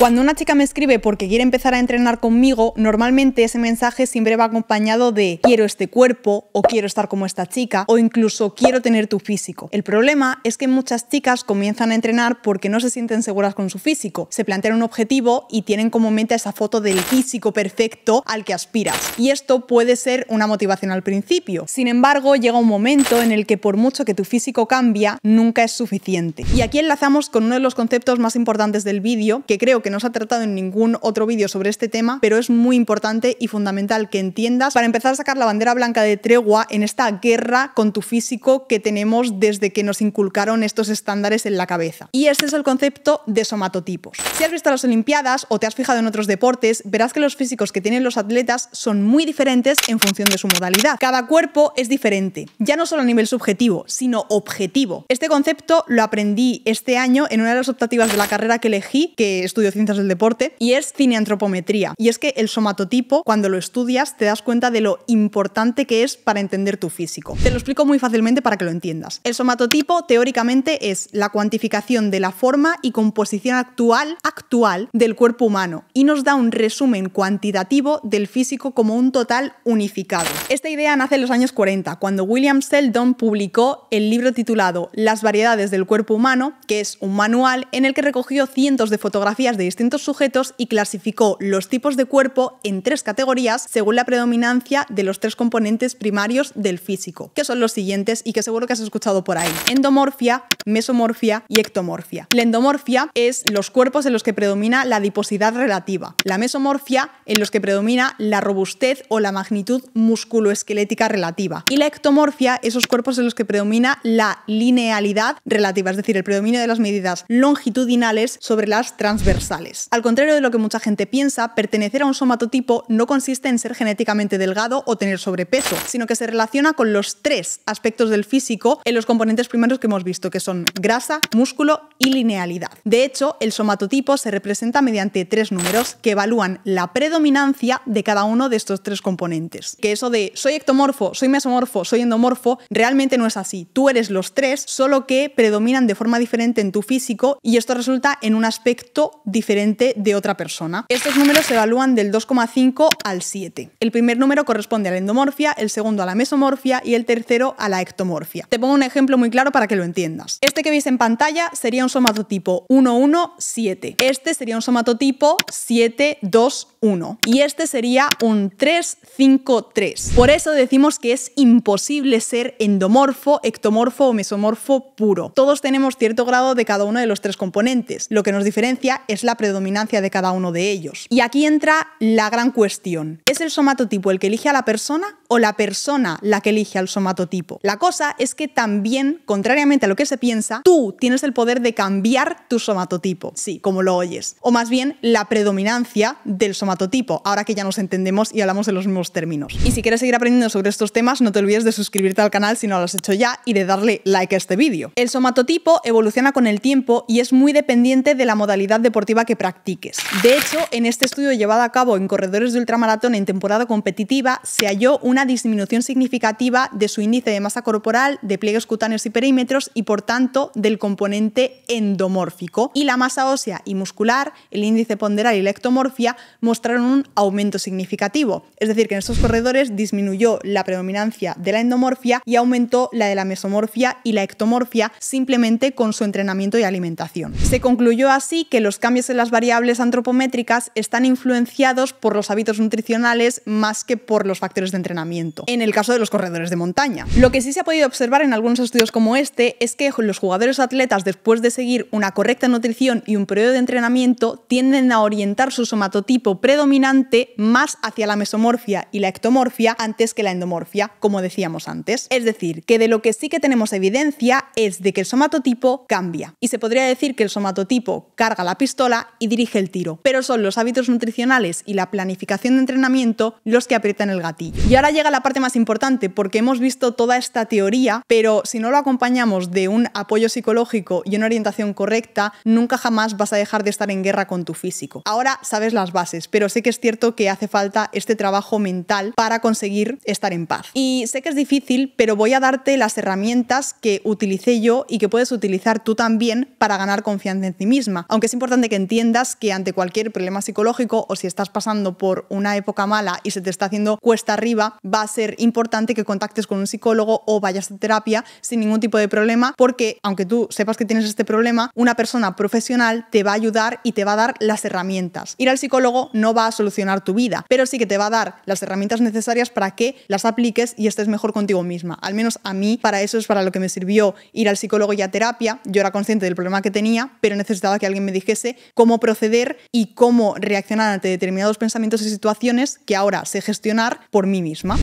Cuando una chica me escribe porque quiere empezar a entrenar conmigo, normalmente ese mensaje siempre va acompañado de quiero este cuerpo o quiero estar como esta chica o incluso quiero tener tu físico. El problema es que muchas chicas comienzan a entrenar porque no se sienten seguras con su físico, se plantean un objetivo y tienen como meta esa foto del físico perfecto al que aspiras. Y esto puede ser una motivación al principio. Sin embargo, llega un momento en el que por mucho que tu físico cambia, nunca es suficiente. Y aquí enlazamos con uno de los conceptos más importantes del vídeo, que creo que no se ha tratado en ningún otro vídeo sobre este tema, pero es muy importante y fundamental que entiendas para empezar a sacar la bandera blanca de tregua en esta guerra con tu físico que tenemos desde que nos inculcaron estos estándares en la cabeza. Y este es el concepto de somatotipos. Si has visto las Olimpiadas o te has fijado en otros deportes, verás que los físicos que tienen los atletas son muy diferentes en función de su modalidad. Cada cuerpo es diferente, ya no solo a nivel subjetivo, sino objetivo. Este concepto lo aprendí este año en una de las optativas de la carrera que elegí, que estudio del deporte, y es cineantropometría. Y es que el somatotipo, cuando lo estudias, te das cuenta de lo importante que es para entender tu físico. Te lo explico muy fácilmente para que lo entiendas. El somatotipo, teóricamente, es la cuantificación de la forma y composición actual, actual del cuerpo humano y nos da un resumen cuantitativo del físico como un total unificado. Esta idea nace en los años 40, cuando William Seldon publicó el libro titulado Las variedades del cuerpo humano, que es un manual en el que recogió cientos de fotografías de distintos sujetos y clasificó los tipos de cuerpo en tres categorías según la predominancia de los tres componentes primarios del físico, que son los siguientes y que seguro que has escuchado por ahí. Endomorfia, mesomorfia y ectomorfia. La endomorfia es los cuerpos en los que predomina la adiposidad relativa. La mesomorfia en los que predomina la robustez o la magnitud musculoesquelética relativa. Y la ectomorfia, esos cuerpos en los que predomina la linealidad relativa, es decir, el predominio de las medidas longitudinales sobre las transversales. Al contrario de lo que mucha gente piensa, pertenecer a un somatotipo no consiste en ser genéticamente delgado o tener sobrepeso, sino que se relaciona con los tres aspectos del físico en los componentes primeros que hemos visto, que son grasa, músculo y linealidad. De hecho, el somatotipo se representa mediante tres números que evalúan la predominancia de cada uno de estos tres componentes. Que eso de soy ectomorfo, soy mesomorfo, soy endomorfo, realmente no es así. Tú eres los tres, solo que predominan de forma diferente en tu físico y esto resulta en un aspecto diferente diferente de otra persona. Estos números se evalúan del 2,5 al 7. El primer número corresponde a la endomorfia, el segundo a la mesomorfia y el tercero a la ectomorfia. Te pongo un ejemplo muy claro para que lo entiendas. Este que veis en pantalla sería un somatotipo 117. Este sería un somatotipo 72. Y este sería un 3-5-3. Por eso decimos que es imposible ser endomorfo, ectomorfo o mesomorfo puro. Todos tenemos cierto grado de cada uno de los tres componentes. Lo que nos diferencia es la predominancia de cada uno de ellos. Y aquí entra la gran cuestión. ¿Es el somatotipo el que elige a la persona o la persona la que elige al somatotipo? La cosa es que también, contrariamente a lo que se piensa, tú tienes el poder de cambiar tu somatotipo. Sí, como lo oyes. O más bien, la predominancia del somatotipo somatotipo, ahora que ya nos entendemos y hablamos de los mismos términos. Y si quieres seguir aprendiendo sobre estos temas, no te olvides de suscribirte al canal si no lo has hecho ya y de darle like a este vídeo. El somatotipo evoluciona con el tiempo y es muy dependiente de la modalidad deportiva que practiques. De hecho, en este estudio llevado a cabo en corredores de ultramaratón en temporada competitiva, se halló una disminución significativa de su índice de masa corporal, de pliegues cutáneos y perímetros y por tanto del componente endomórfico. Y la masa ósea y muscular, el índice ponderal y la ectomorfia, mostraron un aumento significativo. Es decir, que en estos corredores disminuyó la predominancia de la endomorfia y aumentó la de la mesomorfia y la ectomorfia simplemente con su entrenamiento y alimentación. Se concluyó así que los cambios en las variables antropométricas están influenciados por los hábitos nutricionales más que por los factores de entrenamiento, en el caso de los corredores de montaña. Lo que sí se ha podido observar en algunos estudios como este es que los jugadores atletas después de seguir una correcta nutrición y un periodo de entrenamiento tienden a orientar su somatotipo pre predominante más hacia la mesomorfia y la ectomorfia antes que la endomorfia, como decíamos antes. Es decir, que de lo que sí que tenemos evidencia es de que el somatotipo cambia. Y se podría decir que el somatotipo carga la pistola y dirige el tiro, pero son los hábitos nutricionales y la planificación de entrenamiento los que aprietan el gatillo. Y ahora llega la parte más importante, porque hemos visto toda esta teoría, pero si no lo acompañamos de un apoyo psicológico y una orientación correcta, nunca jamás vas a dejar de estar en guerra con tu físico. Ahora sabes las bases, pero pero sé que es cierto que hace falta este trabajo mental para conseguir estar en paz. Y sé que es difícil, pero voy a darte las herramientas que utilicé yo y que puedes utilizar tú también para ganar confianza en ti misma. Aunque es importante que entiendas que ante cualquier problema psicológico o si estás pasando por una época mala y se te está haciendo cuesta arriba, va a ser importante que contactes con un psicólogo o vayas a terapia sin ningún tipo de problema, porque aunque tú sepas que tienes este problema, una persona profesional te va a ayudar y te va a dar las herramientas. Ir al psicólogo no va a solucionar tu vida, pero sí que te va a dar las herramientas necesarias para que las apliques y estés mejor contigo misma. Al menos a mí, para eso es para lo que me sirvió ir al psicólogo y a terapia. Yo era consciente del problema que tenía, pero necesitaba que alguien me dijese cómo proceder y cómo reaccionar ante determinados pensamientos y situaciones que ahora sé gestionar por mí misma.